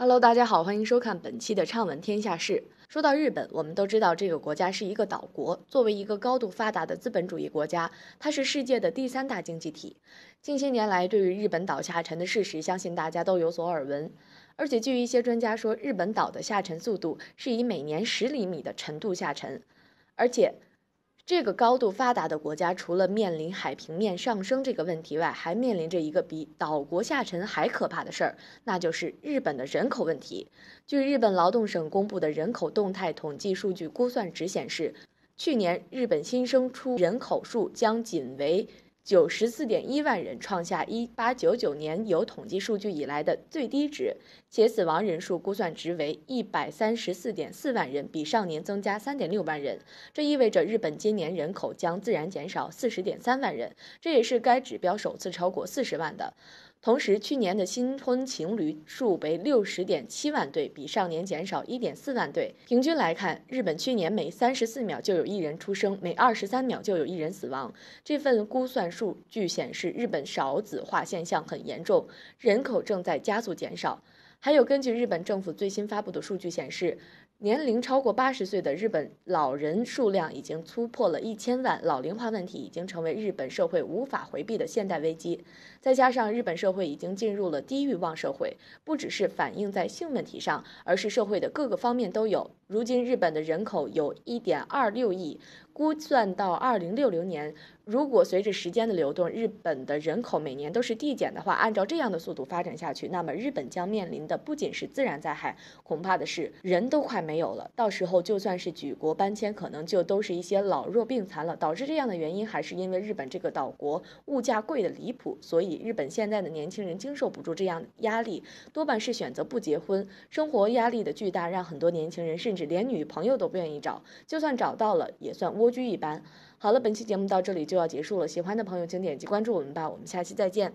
Hello，大家好，欢迎收看本期的《畅闻天下事》。说到日本，我们都知道这个国家是一个岛国，作为一个高度发达的资本主义国家，它是世界的第三大经济体。近些年来，对于日本岛下沉的事实，相信大家都有所耳闻。而且，据一些专家说，日本岛的下沉速度是以每年十厘米的程度下沉，而且。这个高度发达的国家，除了面临海平面上升这个问题外，还面临着一个比岛国下沉还可怕的事儿，那就是日本的人口问题。据日本劳动省公布的人口动态统计数据估算值显示，去年日本新生出人口数将仅为。九十四点一万人创下一八九九年有统计数据以来的最低值，且死亡人数估算值为一百三十四点四万人，比上年增加三点六万人。这意味着日本今年人口将自然减少四十点三万人，这也是该指标首次超过四十万的。同时，去年的新婚情侣数为六十点七万对，比上年减少一点四万对。平均来看，日本去年每三十四秒就有一人出生，每二十三秒就有一人死亡。这份估算数据显示，日本少子化现象很严重，人口正在加速减少。还有，根据日本政府最新发布的数据显示，年龄超过八十岁的日本老人数量已经突破了一千万，老龄化问题已经成为日本社会无法回避的现代危机。再加上日本社会已经进入了低欲望社会，不只是反映在性问题上，而是社会的各个方面都有。如今日本的人口有一点二六亿，估算到二零六零年，如果随着时间的流动，日本的人口每年都是递减的话，按照这样的速度发展下去，那么日本将面临的不仅是自然灾害，恐怕的是人都快没有了。到时候就算是举国搬迁，可能就都是一些老弱病残了。导致这样的原因还是因为日本这个岛国物价贵的离谱，所以日本现在的年轻人经受不住这样压力，多半是选择不结婚。生活压力的巨大让很多年轻人甚至。连女朋友都不愿意找，就算找到了，也算蜗居一般。好了，本期节目到这里就要结束了，喜欢的朋友请点击关注我们吧，我们下期再见。